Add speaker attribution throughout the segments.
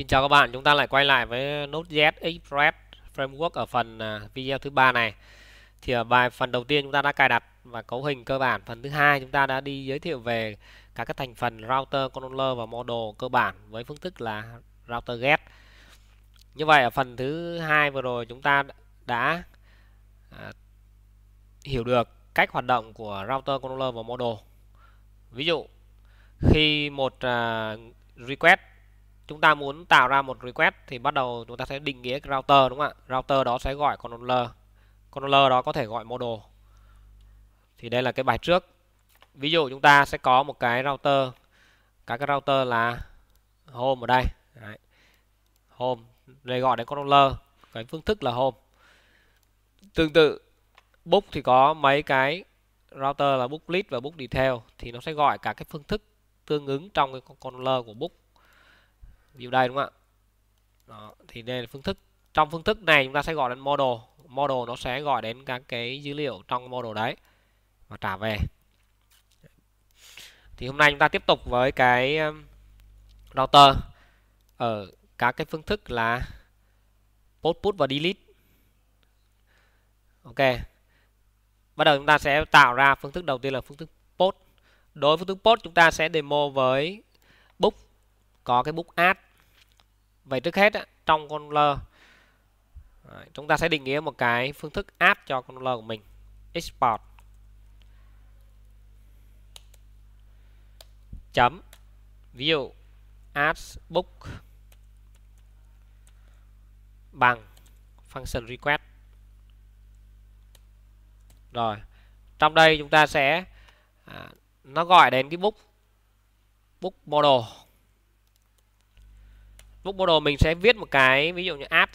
Speaker 1: Xin chào các bạn, chúng ta lại quay lại với Node.js Express Framework ở phần à, video thứ ba này. Thì ở bài phần đầu tiên chúng ta đã cài đặt và cấu hình cơ bản. Phần thứ hai chúng ta đã đi giới thiệu về các cái thành phần router, controller và model cơ bản với phương thức là router get. Như vậy ở phần thứ hai vừa rồi chúng ta đã à, hiểu được cách hoạt động của router, controller và model. Ví dụ khi một à, request chúng ta muốn tạo ra một request thì bắt đầu chúng ta sẽ định nghĩa router đúng không ạ router đó sẽ gọi controller controller đó có thể gọi model thì đây là cái bài trước ví dụ chúng ta sẽ có một cái router các cái router là home ở đây Đấy. home để gọi đến controller cái phương thức là home tương tự book thì có mấy cái router là book list và book detail thì nó sẽ gọi cả cái phương thức tương ứng trong cái controller của book view đây đúng không ạ Đó, thì đây là phương thức trong phương thức này chúng ta sẽ gọi đến model model nó sẽ gọi đến các cái dữ liệu trong model đấy và trả về thì hôm nay chúng ta tiếp tục với cái um, router ở các cái phương thức là post put và delete ok bắt đầu chúng ta sẽ tạo ra phương thức đầu tiên là phương thức post đối với phương thức post chúng ta sẽ demo với có cái book add vậy trước hết trong con controller chúng ta sẽ định nghĩa một cái phương thức add cho con controller của mình export chấm view add book bằng function request rồi trong đây chúng ta sẽ à, nó gọi đến cái book book model book model mình sẽ viết một cái ví dụ như app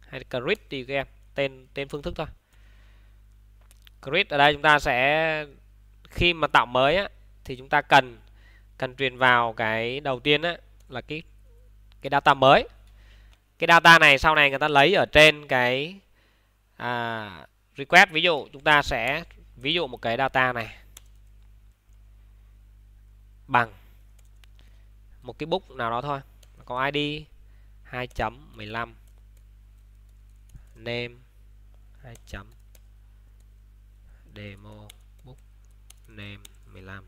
Speaker 1: hay grid thì các em tên tên phương thức thôi grid ở đây chúng ta sẽ khi mà tạo mới á, thì chúng ta cần cần truyền vào cái đầu tiên á, là cái cái data mới cái data này sau này người ta lấy ở trên cái à, request ví dụ chúng ta sẽ ví dụ một cái data này bằng một cái book nào đó thôi có ID 2.15 name 2. demo book name 15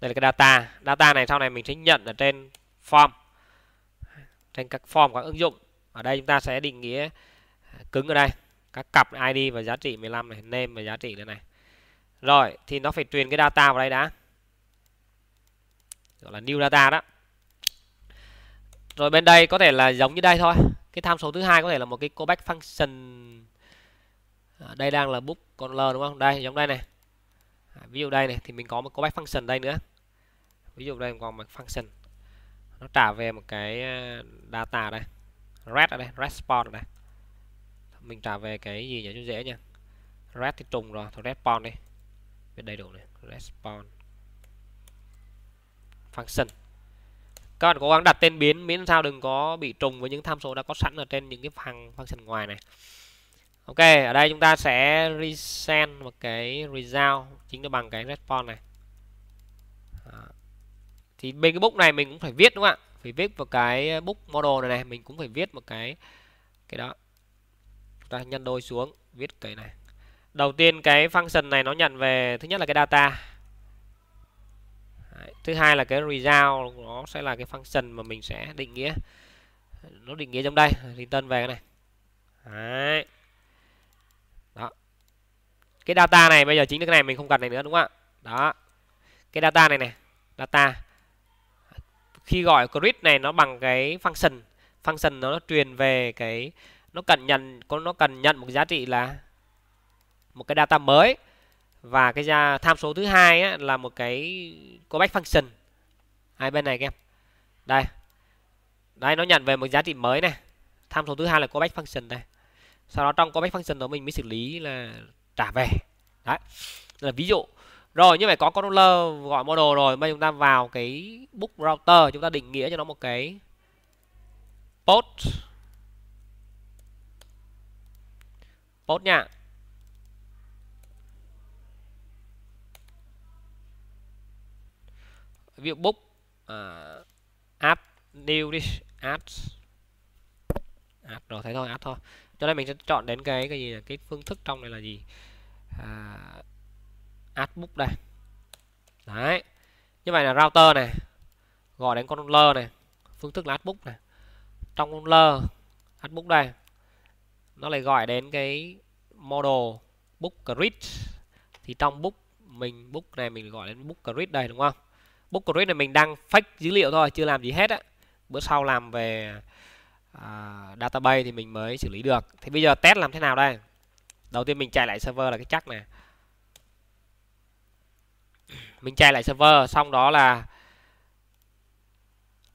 Speaker 1: đây là cái data data này sau này mình sẽ nhận ở trên form trên các form các ứng dụng ở đây chúng ta sẽ định nghĩa à, cứng ở đây các cặp ID và giá trị 15 này name và giá trị nữa này rồi thì nó phải truyền cái data vào đây đã gọi là new data đó rồi bên đây có thể là giống như đây thôi cái tham số thứ hai có thể là một cái callback function à, đây đang là book l đúng không đây giống đây này à, ví dụ đây này thì mình có một callback function đây nữa ví dụ đây còn một function nó trả về một cái à, data đây red ở đây response ở đây mình trả về cái gì nhỉ cho dễ nha red thì trùng rồi thôi response đi bên đầy đủ này response function các bạn cố gắng đặt tên biến miễn sao đừng có bị trùng với những tham số đã có sẵn ở trên những cái phần function ngoài này ok ở đây chúng ta sẽ resend một cái result chính là bằng cái response này thì bên cái book này mình cũng phải viết đúng không ạ phải viết vào cái book model này này mình cũng phải viết một cái cái đó chúng ta nhân đôi xuống viết cái này đầu tiên cái function này nó nhận về thứ nhất là cái data Đấy. thứ hai là cái result nó sẽ là cái function mà mình sẽ định nghĩa nó định nghĩa trong đây return về cái này Đấy. đó cái data này bây giờ chính cái này mình không cần này nữa đúng không ạ đó cái data này này data khi gọi grid này nó bằng cái function function nó, nó truyền về cái nó cần nhận có nó cần nhận một giá trị là một cái data mới và cái ra tham số thứ hai là một cái callback function hai bên này các em đây đây nó nhận về một giá trị mới này tham số thứ hai là callback function đây sau đó trong callback function đó mình mới xử lý là trả về đấy là ví dụ rồi như vậy có controller gọi model rồi bây giờ chúng ta vào cái book router chúng ta định nghĩa cho nó một cái post post nha ví dụ book uh, app new đi ads ads rồi thấy thôi ads thôi cho nên mình sẽ chọn đến cái cái gì là cái phương thức trong này là gì à, add book đây đấy như vậy là router này gọi đến controller này phương thức là add book này trong controller add book đây nó lại gọi đến cái model book grid thì trong book mình book này mình gọi đến book grid đây đúng không bookcreate này mình đang fake dữ liệu thôi chưa làm gì hết á bữa sau làm về à, database thì mình mới xử lý được thì bây giờ test làm thế nào đây đầu tiên mình chạy lại server là cái chắc này mình chạy lại server xong đó là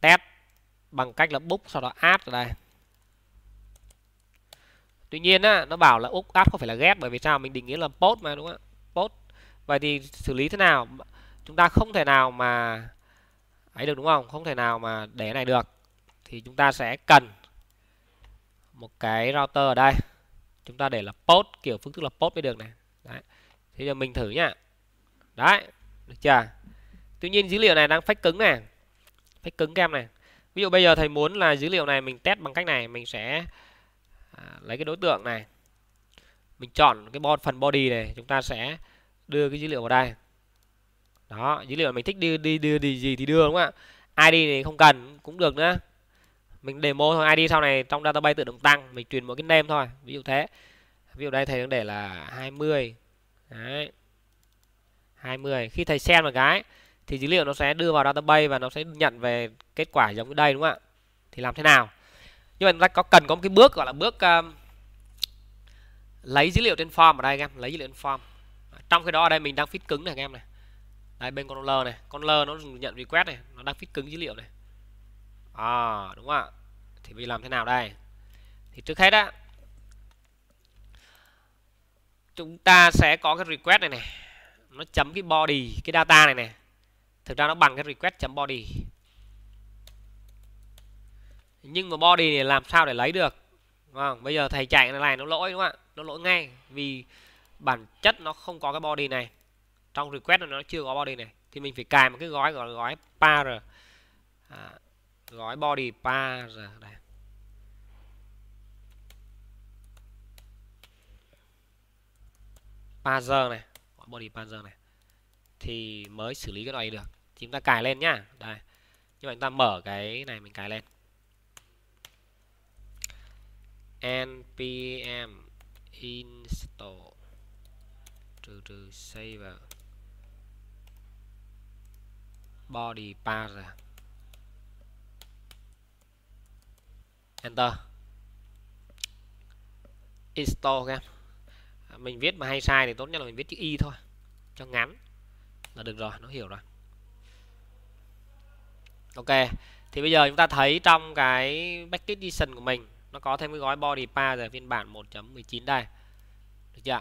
Speaker 1: test bằng cách là book sau đó add ở đây tuy nhiên á nó bảo là úc add không phải là get bởi vì sao mình định nghĩa là post mà đúng không ạ post vậy thì xử lý thế nào chúng ta không thể nào mà ấy được đúng không không thể nào mà để này được thì chúng ta sẽ cần một cái router ở đây chúng ta để là post kiểu phương thức là post mới được này đấy. thế giờ mình thử nhá đấy được chưa tuy nhiên dữ liệu này đang phách cứng này phách cứng kem này ví dụ bây giờ thầy muốn là dữ liệu này mình test bằng cách này mình sẽ à, lấy cái đối tượng này mình chọn cái phần body này chúng ta sẽ đưa cái dữ liệu vào đây đó dữ liệu mình thích đi đi đưa đi gì thì đưa đúng không ạ id này không cần cũng được nữa mình demo thôi id sau này trong database tự động tăng mình truyền một cái name thôi ví dụ thế ví dụ đây thầy đang để là 20 đấy 20 khi thầy xem một cái thì dữ liệu nó sẽ đưa vào database và nó sẽ nhận về kết quả giống như đây đúng không ạ thì làm thế nào nhưng mà chúng ta có cần có một cái bước gọi là bước um, lấy dữ liệu trên form ở đây các em lấy dữ liệu trên form trong khi đó ở đây mình đang fit cứng này các em này đây bên con controller này con controller nó nhận request này nó đang fit cứng dữ liệu này à đúng không ạ thì mình làm thế nào đây thì trước hết á chúng ta sẽ có cái request này này nó chấm cái body cái data này này thực ra nó bằng cái request chấm body nhưng mà body này làm sao để lấy được đúng không bây giờ thầy chạy này, này nó lỗi đúng không ạ nó lỗi ngay vì bản chất nó không có cái body này trong request nó chưa có body này thì mình phải cài một cái gói gọi là gói par à, gói body par đây parser này gọi body parser này thì mới xử lý cái này được chúng ta cài lên nhá đây nhưng mà chúng ta mở cái này mình cài lên npm install trừ trừ save vào body part enter install các em à, mình viết mà hay sai thì tốt nhất là mình viết chữ y thôi cho ngắn là được rồi nó hiểu rồi ok thì bây giờ chúng ta thấy trong cái package edition của mình nó có thêm cái gói body part rồi phiên bản 1.19 đây được chưa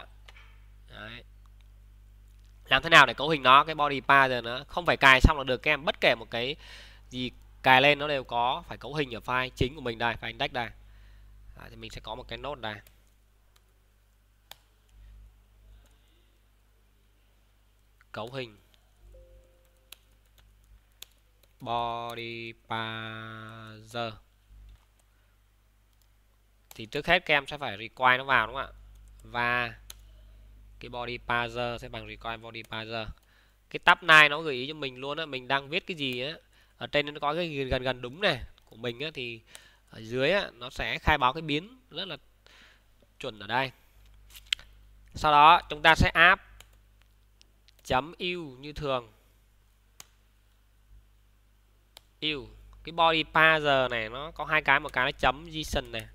Speaker 1: Đấy làm thế nào để cấu hình nó cái body pa giờ nó không phải cài xong là được các em bất kể một cái gì cài lên nó đều có phải cấu hình ở file chính của mình đây file index đây à, thì mình sẽ có một cái nốt đây cấu hình body parser thì trước hết các em sẽ phải require nó vào đúng không ạ và cái body parser sẽ bằng require body parser cái tab này nó gợi ý cho mình luôn á mình đang viết cái gì á ở trên nó có cái gần gần đúng này của mình á thì ở dưới á, nó sẽ khai báo cái biến rất là chuẩn ở đây sau đó chúng ta sẽ áp chấm yêu như thường yêu cái body parser này nó có hai cái một cái nó chấm json này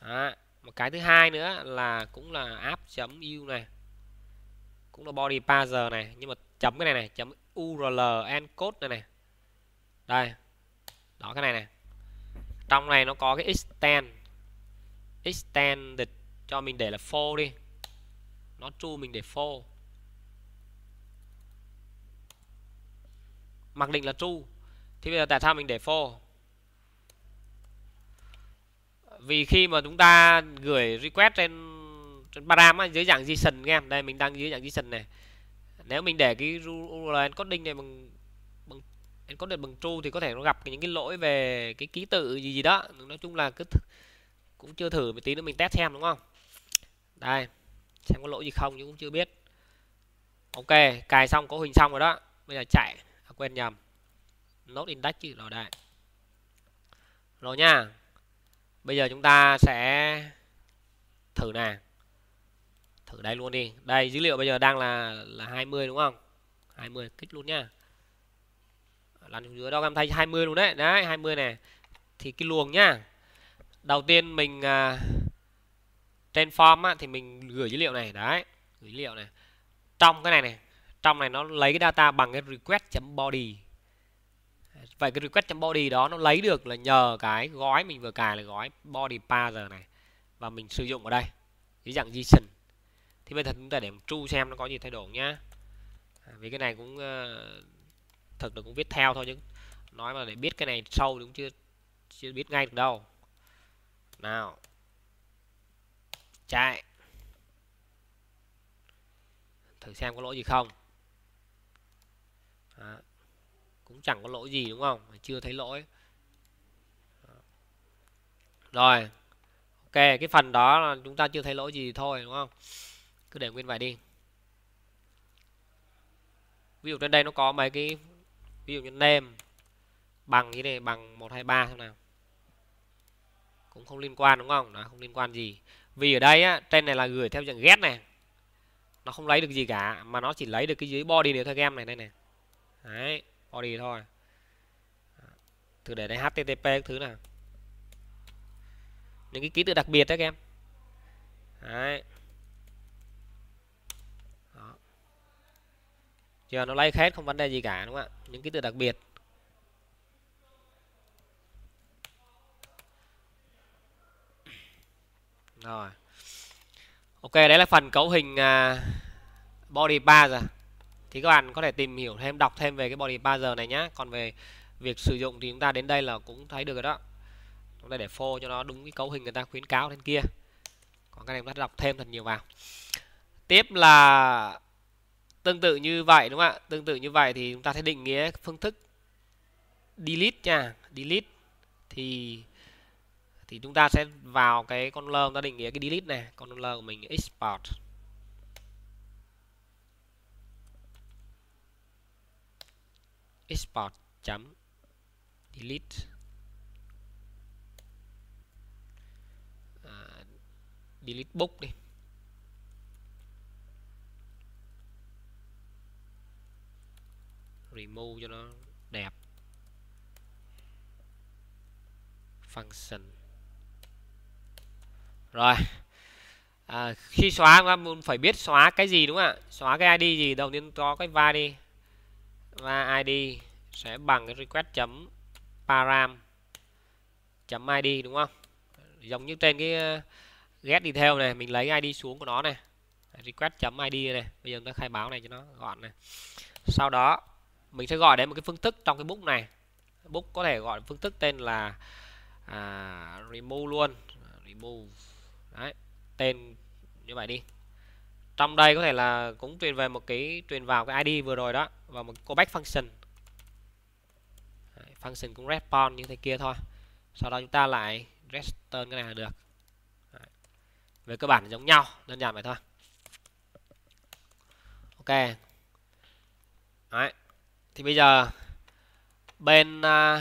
Speaker 1: đó một cái thứ hai nữa là cũng là app chấm u này cũng là body parser này nhưng mà chấm cái này này chấm url encode này này đây đó cái này này trong này nó có cái extend extended cho mình để là for đi nó true mình để for mặc định là true thì bây giờ tại sao mình để for vì khi mà chúng ta gửi request trên trên param dưới dạng JSON nghe đây mình đang dưới dạng JSON này nếu mình để cái URL encoding này bằng bằng encode bằng true thì có thể nó gặp những cái lỗi về cái ký tự gì gì đó nói chung là cứ cũng chưa thử một tí nữa mình test xem đúng không đây xem có lỗi gì không nhưng cũng chưa biết ok cài xong cấu hình xong rồi đó bây giờ chạy à, quên nhầm node index chứ rồi đây rồi nha bây giờ chúng ta sẽ thử nè thử đây luôn đi đây dữ liệu bây giờ đang là là 20 đúng không 20 kích luôn nhá lần xuống dưới đo gam thay 20 luôn đấy đấy 20 này thì cái luồng nhá đầu tiên mình uh, form á, thì mình gửi dữ liệu này đấy dữ liệu này trong cái này này trong này nó lấy cái data bằng cái request body vậy cái request trong body đó nó lấy được là nhờ cái gói mình vừa cài là gói body parser này và mình sử dụng ở đây dưới dạng JSON thì bây giờ chúng ta để true xem nó có gì thay đổi nhá à, vì cái này cũng ờ, thật là cũng viết theo thôi chứ nói mà để biết cái này sâu đúng chưa chưa biết ngay được đâu nào chạy thử xem có lỗi gì không cũng chẳng có lỗi gì đúng không chưa thấy lỗi rồi ok cái phần đó là chúng ta chưa thấy lỗi gì thôi đúng không cứ để nguyên vậy đi ví dụ trên đây nó có mấy cái ví dụ như name bằng như này bằng 123 xem nào cũng không liên quan đúng không nó không liên quan gì vì ở đây á trên này là gửi theo dạng ghét này nó không lấy được gì cả mà nó chỉ lấy được cái dưới body nếu theo game này đây này đấy body thôi thử để đây http các thứ nào. những cái ký tự đặc biệt đấy các em đấy Đó. giờ nó lay hết không vấn đề gì cả đúng không ạ những ký tự đặc biệt rồi ok đấy là phần cấu hình à, body bar rồi thì các bạn có thể tìm hiểu thêm đọc thêm về cái body parser này nhá còn về việc sử dụng thì chúng ta đến đây là cũng thấy được rồi đó Đây để phô cho nó đúng cái cấu hình người ta khuyến cáo lên kia còn các em chúng ta đọc thêm thật nhiều vào tiếp là tương tự như vậy đúng không ạ tương tự như vậy thì chúng ta sẽ định nghĩa phương thức delete nha delete thì thì chúng ta sẽ vào cái con lơ ta định nghĩa cái delete này con lơ của mình export export chấm delete à, delete book đi remove cho nó đẹp function rồi à, khi xóa các bạn phải biết xóa cái gì đúng không ạ xóa cái id gì đầu tiên có cái va đi và id sẽ bằng cái request chấm param chấm id đúng không giống như trên cái ờ, get detail này mình lấy id xuống của nó này request chấm id này bây giờ chúng ta khai báo này cho nó gọn này sau đó mình sẽ gọi đến một cái phương thức trong cái book này book có thể gọi phương thức tên là à, remove luôn remove đấy tên như vậy đi trong đây có thể là cũng truyền về một cái truyền vào cái ID vừa rồi đó và một callback function function cũng respond như thế kia thôi sau đó chúng ta lại return cái này là được về cơ bản giống nhau đơn giản vậy thôi ok Đấy. thì bây giờ bên uh,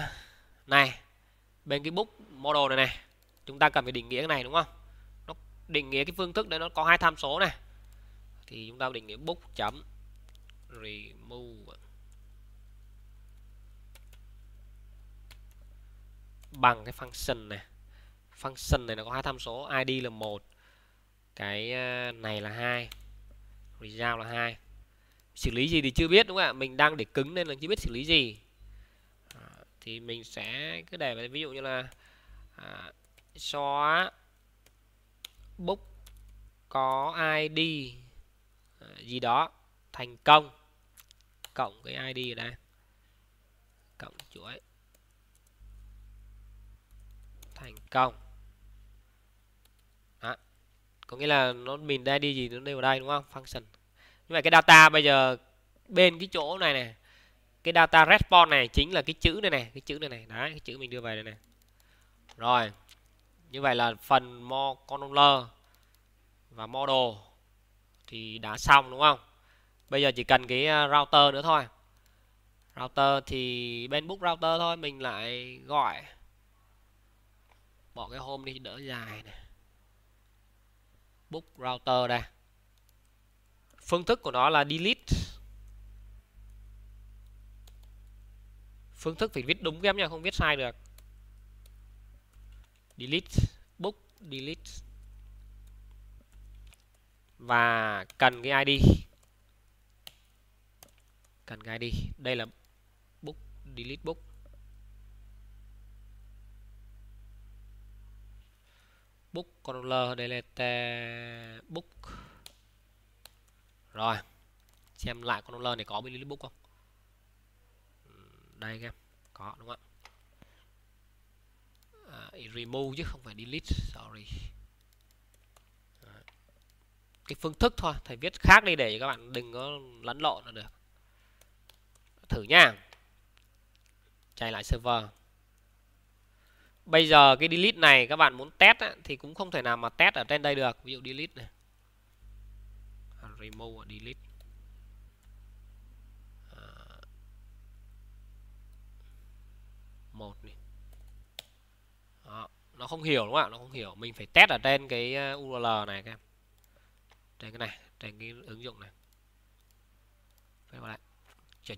Speaker 1: này bên cái book model này này chúng ta cần phải định nghĩa cái này đúng không nó định nghĩa cái phương thức đấy nó có hai tham số này thì chúng ta định nghĩa bút chấm remove bằng cái function này function này nó có hai tham số id là một cái à, này là hai result là hai xử lý gì thì chưa biết đúng không ạ mình đang để cứng nên là chưa biết xử lý gì à, thì mình sẽ cứ để vào ví dụ như là à, xóa book có id gì đó thành công cộng cái id ở đây cộng chuỗi thành công đó. có nghĩa là nó mình đây đi gì nó đều ở đây đúng không function như vậy cái data bây giờ bên cái chỗ này này cái data response này chính là cái chữ này này cái chữ này này đấy cái chữ mình đưa về đây này rồi như vậy là phần mo controller và model thì đã xong đúng không bây giờ chỉ cần cái ờ, router nữa thôi router thì bên book router thôi mình lại gọi bỏ cái hôm đi đỡ dài này book router đây phương thức của nó là delete phương thức phải viết đúng em nha không viết sai được delete book delete và cần cái ID cần cái ID đây là book delete book book controller delete book rồi xem lại controller này có delete book không đây em có đúng không ạ à, remove chứ không phải delete sorry cái phương thức thôi thầy viết khác đi để các bạn đừng có lẫn lộn là được thử nha chạy lại server bây giờ cái delete này các bạn muốn test á, thì cũng không thể nào mà test ở trên đây được ví dụ delete này à, remove delete à, một này Đó. nó không hiểu đúng không ạ nó không hiểu mình phải test ở trên cái ờ, url này các em trên cái này trên cái ứng dụng này phải lại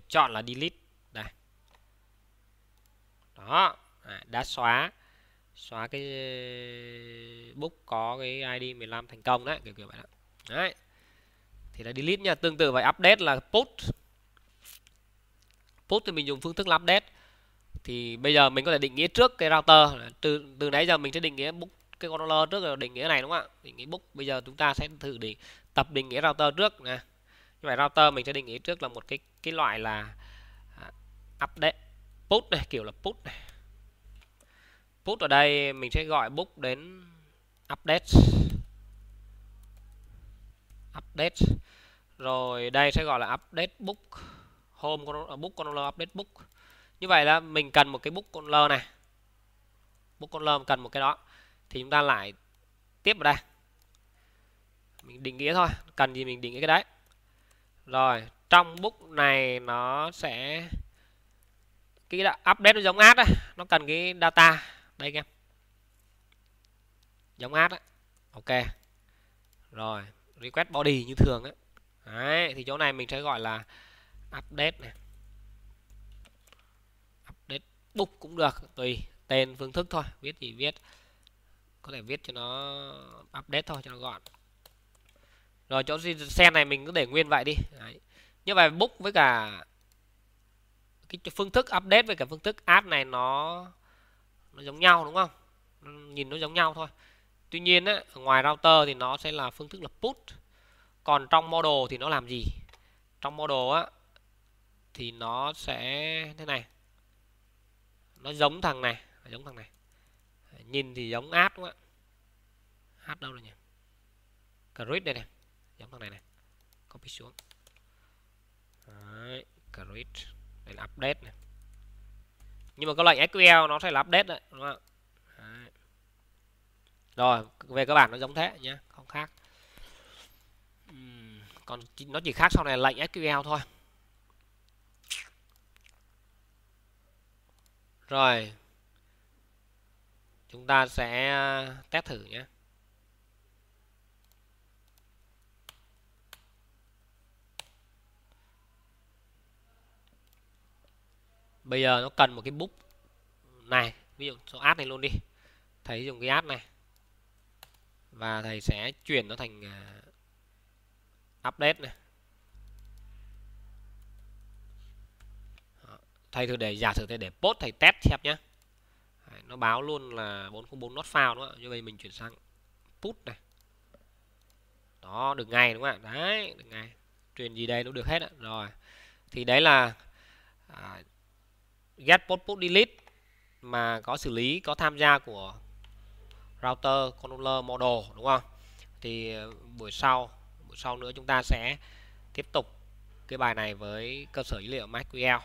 Speaker 1: chọn là delete đây đó à, đã xóa xóa cái book có cái ID 15 thành công đấy kiểu kiểu vậy đó. đấy thì là delete nha tương tự vậy update là put put thì mình dùng phương thức update thì bây giờ mình có thể định nghĩa trước cái router từ từ nãy giờ mình sẽ định nghĩa book cái controller trước rồi định nghĩa này đúng không ạ định nghĩa book bây giờ chúng ta sẽ thử định tập định nghĩa router trước nè như vậy router mình sẽ định nghĩa trước là một cái cái loại là à, update put này kiểu là put này put ở đây mình sẽ gọi book đến update update rồi đây sẽ gọi là update book home à, book controller update book như vậy là mình cần một cái book controller này book controller cần một cái đó thì chúng ta lại tiếp vào đây mình định nghĩa thôi cần gì mình định nghĩa cái đấy rồi trong book này nó sẽ cái update nó giống ad đó. nó cần cái data đây anh giống ad đó. ok rồi request body như thường ấy. đấy thì chỗ này mình sẽ gọi là update này update book cũng được tùy tên phương thức thôi viết gì viết có thể viết cho nó update thôi cho nó gọn rồi chỗ xe này mình cứ để nguyên vậy đi Đấy. như vậy book với cả cái phương thức update với cả phương thức add này nó nó giống nhau đúng không nhìn nó giống nhau thôi tuy nhiên á, ngoài router thì nó sẽ là phương thức là put còn trong model thì nó làm gì trong model á thì nó sẽ thế này nó giống thằng này giống thằng này nhìn thì giống át đúng không ạ hát đâu rồi nhỉ crit đây này giống thằng này này copy xuống Đấy, crit đây là update này nhưng mà có lệnh SQL nó sẽ là update đấy đúng không ạ đấy. rồi về cơ bản nó giống thế nhé không khác còn nó chỉ khác sau này lệnh SQL thôi rồi chúng ta sẽ à, test thử nhé bây giờ nó cần một cái bút này ví dụ số ad này luôn đi thầy dùng cái ad này và thầy sẽ chuyển nó thành à, update này thầy thử để giả sử thầy để post thầy test xem nhé nó báo luôn là 404 not found đúng không ạ như vậy mình chuyển sang put này đó được ngay đúng không ạ đấy được ngay truyền gì đây nó được hết ạ rồi thì đấy là à, get post put delete mà có xử lý có tham gia của router controller model đúng không thì ờ, buổi sau buổi sau nữa chúng ta sẽ tiếp tục cái bài này với cơ sở dữ liệu MySQL